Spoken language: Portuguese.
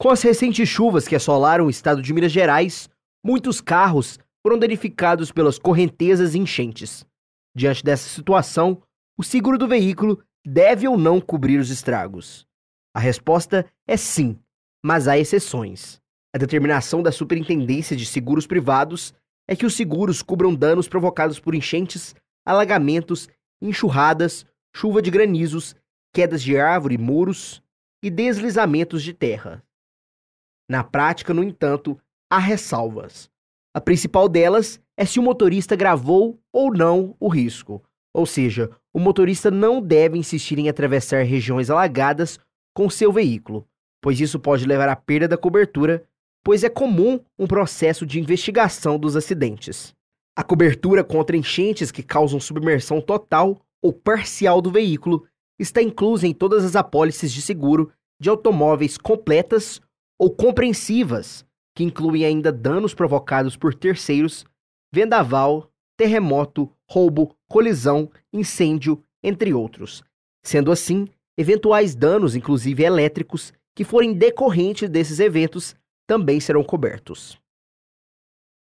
Com as recentes chuvas que assolaram o estado de Minas Gerais, muitos carros foram danificados pelas correntezas e enchentes. Diante dessa situação, o seguro do veículo deve ou não cobrir os estragos? A resposta é sim, mas há exceções. A determinação da Superintendência de Seguros Privados é que os seguros cubram danos provocados por enchentes, alagamentos, enxurradas, chuva de granizos, quedas de árvore, e muros e deslizamentos de terra. Na prática, no entanto, há ressalvas. A principal delas é se o motorista gravou ou não o risco. Ou seja, o motorista não deve insistir em atravessar regiões alagadas com seu veículo, pois isso pode levar à perda da cobertura, pois é comum um processo de investigação dos acidentes. A cobertura contra enchentes que causam submersão total ou parcial do veículo está inclusa em todas as apólices de seguro de automóveis completas ou compreensivas, que incluem ainda danos provocados por terceiros, vendaval, terremoto, roubo, colisão, incêndio, entre outros. Sendo assim, eventuais danos, inclusive elétricos, que forem decorrentes desses eventos também serão cobertos.